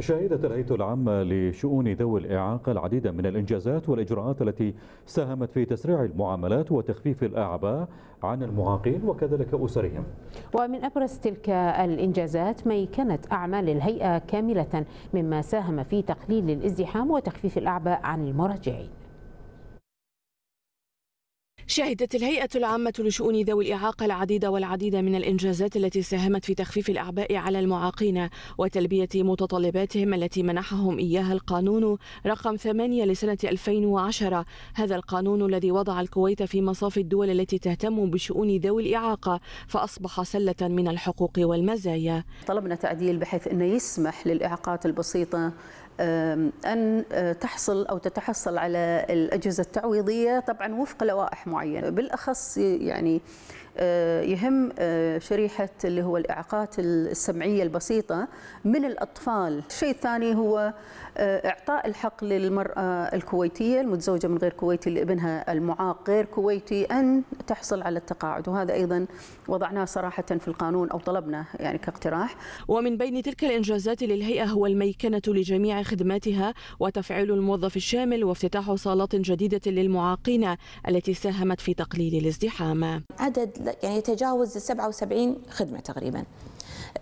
شهدت الهيئة العامة لشؤون ذوي الإعاقة العديد من الإنجازات والإجراءات التي ساهمت في تسريع المعاملات وتخفيف الأعباء عن المعاقين وكذلك أسرهم ومن أبرز تلك الإنجازات ميكنة أعمال الهيئة كاملة مما ساهم في تقليل الازدحام وتخفيف الأعباء عن المراجعين شهدت الهيئة العامة لشؤون ذوي الإعاقة العديد والعديد من الإنجازات التي ساهمت في تخفيف الأعباء على المعاقين وتلبية متطلباتهم التي منحهم إياها القانون رقم 8 لسنة 2010 هذا القانون الذي وضع الكويت في مصاف الدول التي تهتم بشؤون ذوي الإعاقة فأصبح سلة من الحقوق والمزايا طلبنا تعديل بحيث أنه يسمح للإعاقات البسيطة أن آه، تحصل أو تتحصل على الأجهزة التعويضية طبعا وفق لوائح معينة معين بالاخص يعني آه، يهم آه، شريحة اللي هو الإعاقات السمعية البسيطة من الأطفال الشيء الثاني هو آه، إعطاء الحق للمرأة الكويتية المتزوجة من غير كويتي لابنها المعاق غير كويتي أن تحصل على التقاعد وهذا أيضا وضعناه صراحة في القانون أو طلبنا يعني كاقتراح ومن بين تلك الإنجازات للهيئة هو الميكنة لجميع خدماتها وتفعيل الموظف الشامل وافتتاح صالات جديدة للمعاقين التي ساهم ساهمت في تقليل الازدحام عدد يعني يتجاوز 77 خدمة تقريبا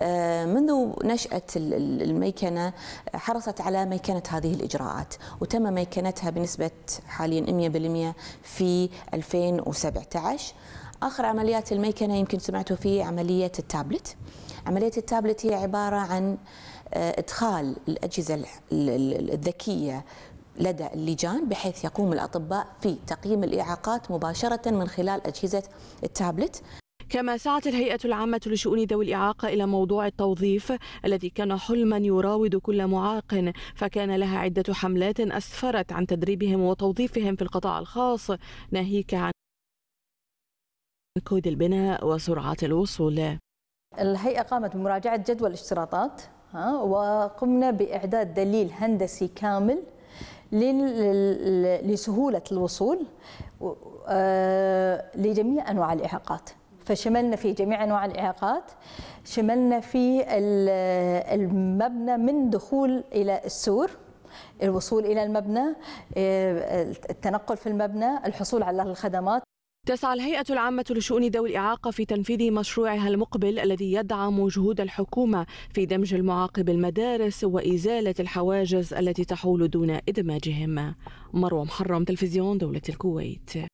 آه، منذ نشأة الميكنة حرصت على ميكنة هذه الإجراءات وتم ميكنتها بنسبة حاليا 100% في 2017 آخر عمليات الميكنة يمكن سمعتوا في عملية التابلت عملية التابلت هي عبارة عن آه، ادخال الاجهزه الذكيه لدى اللجان بحيث يقوم الأطباء في تقييم الإعاقات مباشرة من خلال أجهزة التابلت كما سعت الهيئة العامة لشؤون ذوي الإعاقة إلى موضوع التوظيف الذي كان حلما يراود كل معاق فكان لها عدة حملات أسفرت عن تدريبهم وتوظيفهم في القطاع الخاص ناهيك عن كود البناء وسرعة الوصول الهيئة قامت بمراجعة جدول اشتراطات وقمنا بإعداد دليل هندسي كامل لسهولة الوصول آه، لجميع أنواع الإعاقات فشملنا في جميع أنواع الإعاقات شملنا في المبنى من دخول إلى السور الوصول إلى المبنى آه، التنقل في المبنى الحصول على الخدمات تسعى الهيئة العامة لشؤون ذوي الإعاقة في تنفيذ مشروعها المقبل الذي يدعم جهود الحكومة في دمج المعاق المدارس وإزالة الحواجز التي تحول دون إدماجهم مروى محرم تلفزيون دولة الكويت